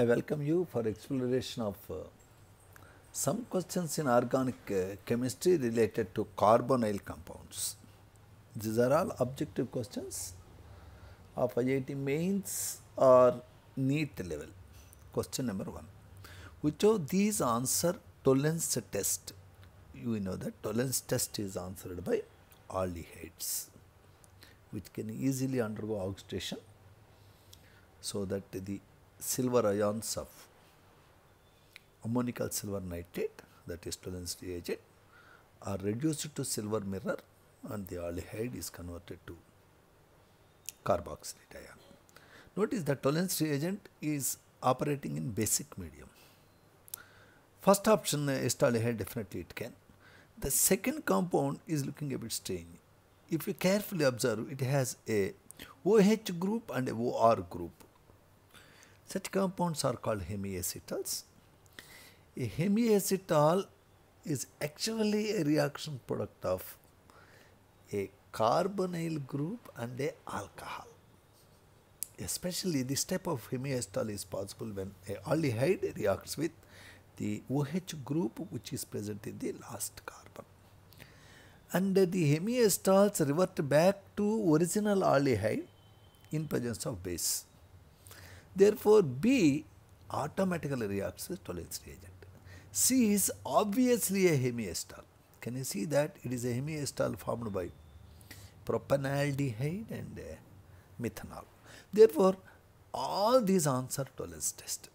I welcome you for exploration of uh, some questions in organic uh, chemistry related to carbonyl compounds. These are all objective questions of IIT mains or NEET level. Question number 1. Which of these answer Tollens test? You know that Tollens test is answered by aldehydes which can easily undergo oxidation so that the silver ions of ammonical silver nitrate that is 12 reagent, are reduced to silver mirror and the aldehyde is converted to carboxylate ion. Notice the 12 reagent is operating in basic medium. First option acetaldehyde uh, definitely it can. The second compound is looking a bit strange. If you carefully observe, it has a OH group and a OR group. Such compounds are called hemiacetals. A hemiacetal is actually a reaction product of a carbonyl group and a alcohol. Especially this type of hemiacetal is possible when a aldehyde reacts with the OH group which is present in the last carbon. And the hemiacetals revert back to original aldehyde in presence of base. Therefore, B automatically reacts to tolerance reagent. C is obviously a hemiester. Can you see that? It is a hemiester formed by propanaldehyde and uh, methanol. Therefore, all these answer tolerance test.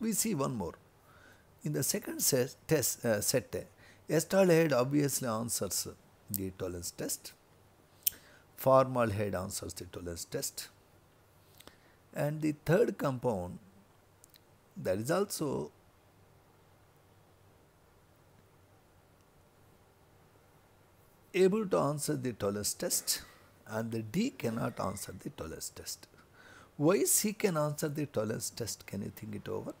We see one more. In the second ses, test uh, set, acetaldehyde obviously answers the tolerance test. Formaldehyde answers the tolerance test. And the third compound that is also able to answer the tallest test and the D cannot answer the tallest test. Why C can answer the tallest test? Can you think it over?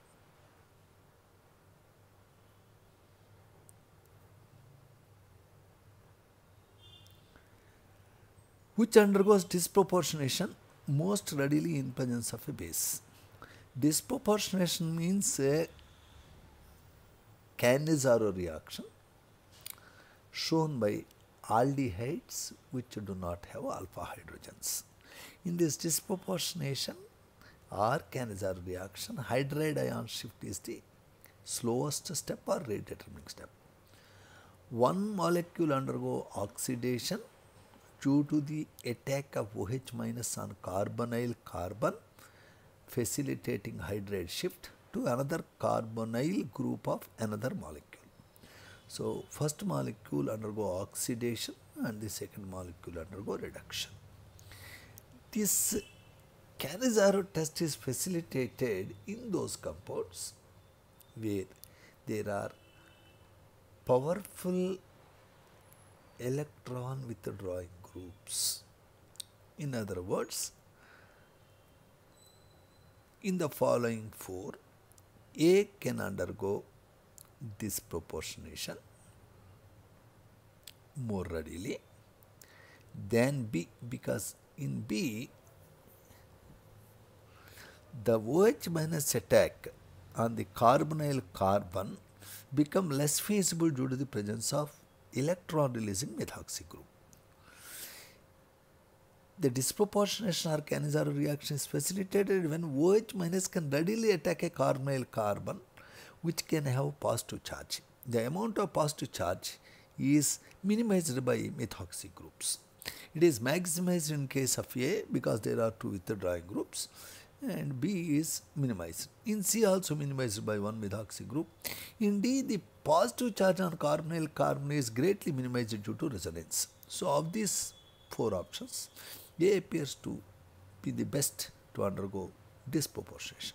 Which undergoes disproportionation most readily in presence of a base. Disproportionation means a Cannizzaro reaction shown by aldehydes which do not have alpha hydrogens. In this disproportionation or Cannizzaro reaction, hydride ion shift is the slowest step or rate determining step. One molecule undergo oxidation due to the attack of OH minus on carbonyl carbon facilitating hydride shift to another carbonyl group of another molecule. So, first molecule undergo oxidation and the second molecule undergo reduction. This Cannizzaro test is facilitated in those compounds where there are powerful electron withdrawing groups. In other words, in the following four, A can undergo disproportionation more readily than B because in B the OH minus attack on the carbonyl carbon become less feasible due to the presence of electron releasing methoxy group. The disproportionation or Cannizzaro reaction is facilitated when OH minus can readily attack a carbonyl carbon which can have positive charge. The amount of positive charge is minimized by methoxy groups. It is maximized in case of A because there are two withdrawing groups and B is minimized. In C also minimized by one methoxy group. In D the positive charge on carbonyl carbon is greatly minimized due to resonance. So of these four options a appears to be the best to undergo disproportionation.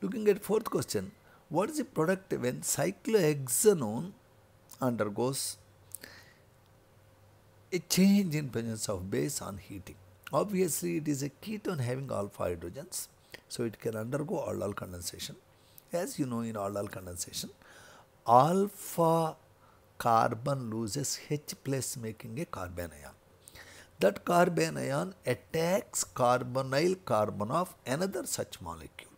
Looking at fourth question, what is the product when cyclohexanone undergoes a change in presence of base on heating? Obviously, it is a ketone having alpha hydrogens, so it can undergo aldol condensation. As you know, in aldol condensation, alpha carbon loses H plus making a carbon ion that carbon ion attacks carbonyl carbon of another such molecule.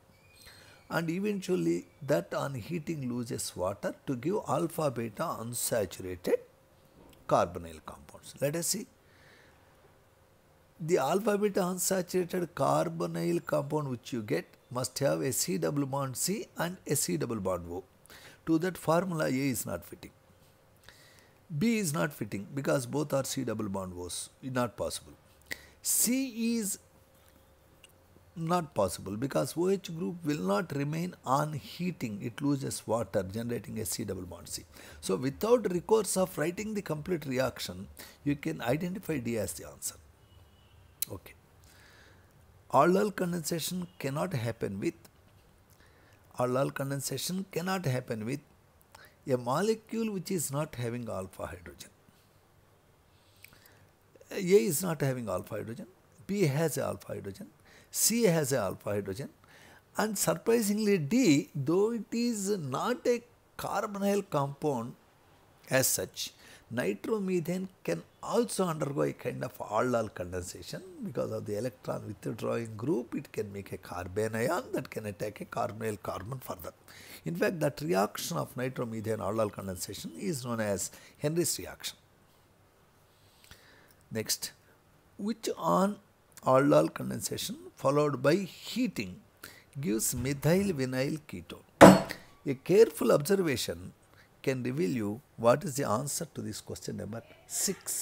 And eventually that on heating loses water to give alpha beta unsaturated carbonyl compounds. Let us see. The alpha beta unsaturated carbonyl compound which you get must have a C double bond C and a C double bond O. To that formula A is not fitting. B is not fitting because both are C double bond O's. Not possible. C is not possible because OH group will not remain on heating. It loses water generating a C double bond C. So without recourse of writing the complete reaction, you can identify D as the answer. Okay. All-all condensation cannot happen with all-all condensation cannot happen with a molecule which is not having alpha hydrogen. A is not having alpha hydrogen, B has alpha hydrogen, C has alpha hydrogen, and surprisingly, D, though it is not a carbonyl compound as such, nitromethane can also undergo a kind of aldol condensation because of the electron withdrawing group, it can make a carbene ion that can attack a carbonyl carbon further. In fact, that reaction of nitromethane aldol condensation is known as Henry's reaction. Next, which on aldol condensation followed by heating gives methyl vinyl ketone. A careful observation can reveal you what is the answer to this question number 6.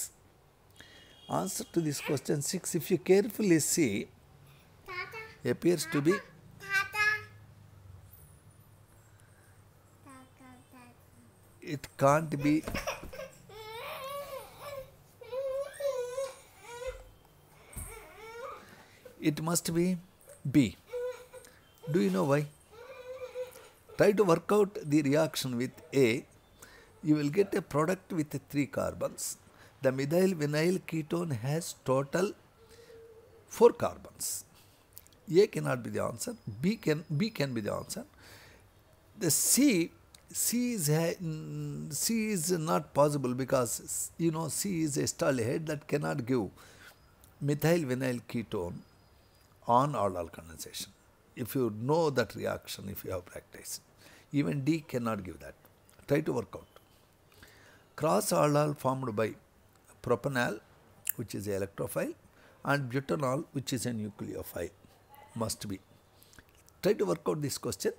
Answer to this question 6, if you carefully see, appears to be it can't be it must be B. Do you know why? Try to work out the reaction with A. You will get a product with three carbons. The methyl vinyl ketone has total four carbons. A cannot be the answer. B can B can be the answer. The C C is, mm, C is not possible because you know C is a aldehyde that cannot give methyl vinyl ketone on aldol condensation. If you know that reaction, if you have practiced, even D cannot give that. Try to work out. Cross aldol formed by propanol, which is electrophile, and butanol, which is a nucleophile, must be. Try to work out this question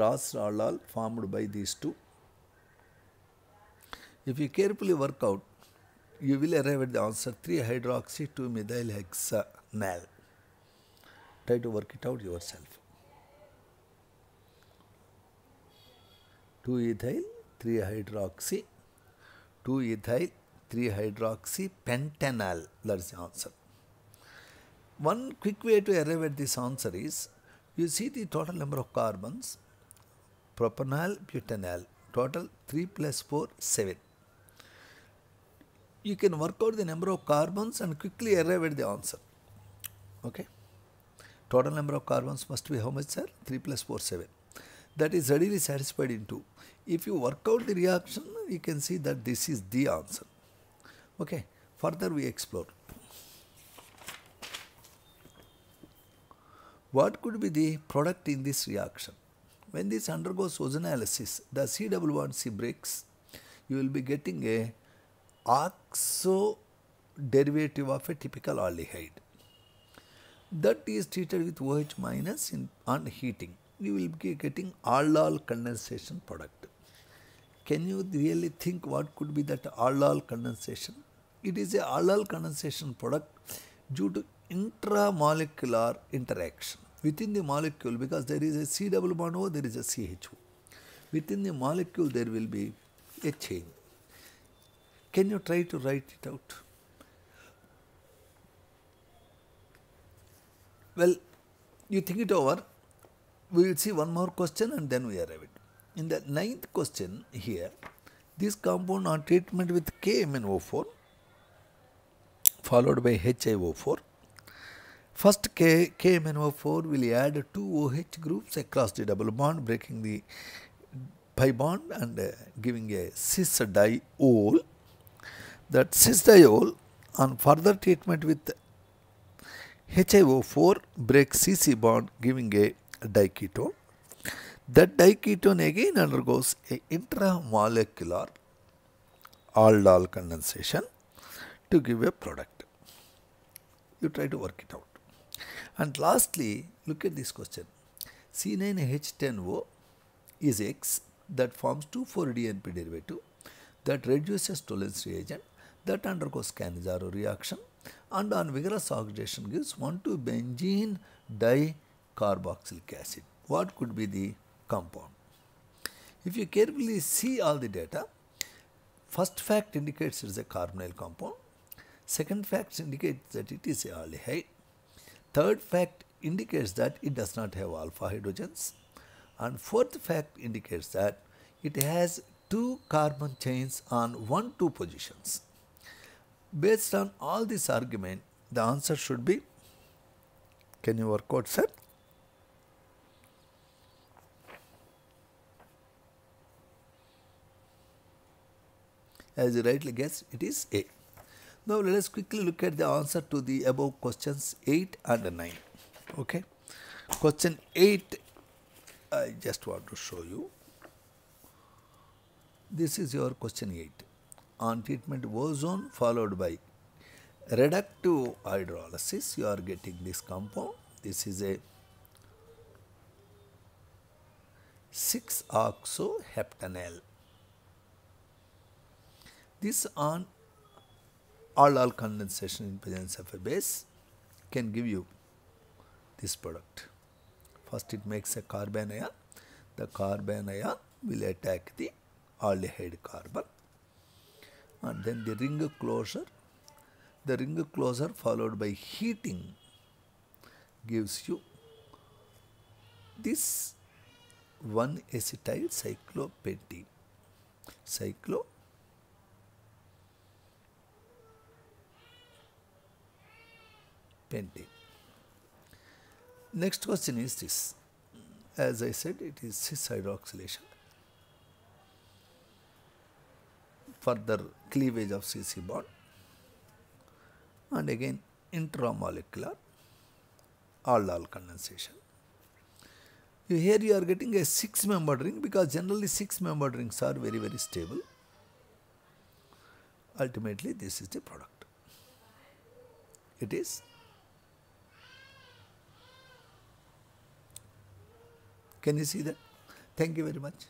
crossed all formed by these two. If you carefully work out, you will arrive at the answer 3 hydroxy 2 methyl hexanal. Try to work it out yourself. 2 ethyl 3 hydroxy 2 ethyl 3 hydroxy pentanal. That's the answer. One quick way to arrive at this answer is you see the total number of carbons propanol, butanol. Total 3 plus 4, 7. You can work out the number of carbons and quickly arrive at the answer. Okay. Total number of carbons must be how much sir? 3 plus 4, 7. That is readily satisfied in 2. If you work out the reaction, you can see that this is the answer. Okay. Further we explore. What could be the product in this reaction? When this undergoes ozonolysis, the c double bond c breaks, you will be getting a oxo derivative of a typical aldehyde. That is treated with OH minus in, on heating. You will be getting aldol condensation product. Can you really think what could be that aldol condensation? It is a aldol condensation product due to intramolecular interaction within the molecule because there is a C double bond O, there is a CHO. Within the molecule there will be a chain. Can you try to write it out? Well, you think it over, we will see one more question and then we arrive it. In the ninth question here, this compound on treatment with KMnO4 followed by HiO4 First K, KMNO4 will add two OH groups across the double bond breaking the pi bond and uh, giving a cis diol. That cis diol on further treatment with HiO4 breaks CC bond giving a diketone. That diketone again undergoes a intramolecular aldol condensation to give a product. You try to work it out. And lastly, look at this question. C9H10O is X that forms 2,4-DNP derivative that reduces Tollens reagent that undergoes Cannizzaro reaction and on vigorous oxidation gives 1,2-benzene dicarboxylic acid. What could be the compound? If you carefully see all the data, first fact indicates it is a carbonyl compound, second fact indicates that it is a aldehyde, Third fact indicates that it does not have alpha hydrogens. And fourth fact indicates that it has two carbon chains on one, two positions. Based on all this argument, the answer should be, can you work out, sir? As you rightly guess, it is A. Now let us quickly look at the answer to the above questions 8 and 9. Okay. Question 8, I just want to show you. This is your question 8. On treatment ozone followed by reductive hydrolysis, you are getting this compound. This is a 6-oxoheptanol. This on all all condensation in presence of a base can give you this product. First it makes a carbon ion, the carbon ion will attack the aldehyde carbon and then the ring closure, the ring closure followed by heating gives you this 1 acetyl cyclopentene cyclopentene painting. Next question is this. As I said, it is cis hydroxylation. Further cleavage of CC bond and again intramolecular aldol condensation. here you are getting a six membered ring because generally six membered rings are very very stable. Ultimately this is the product. It is Can you see that? Thank you very much.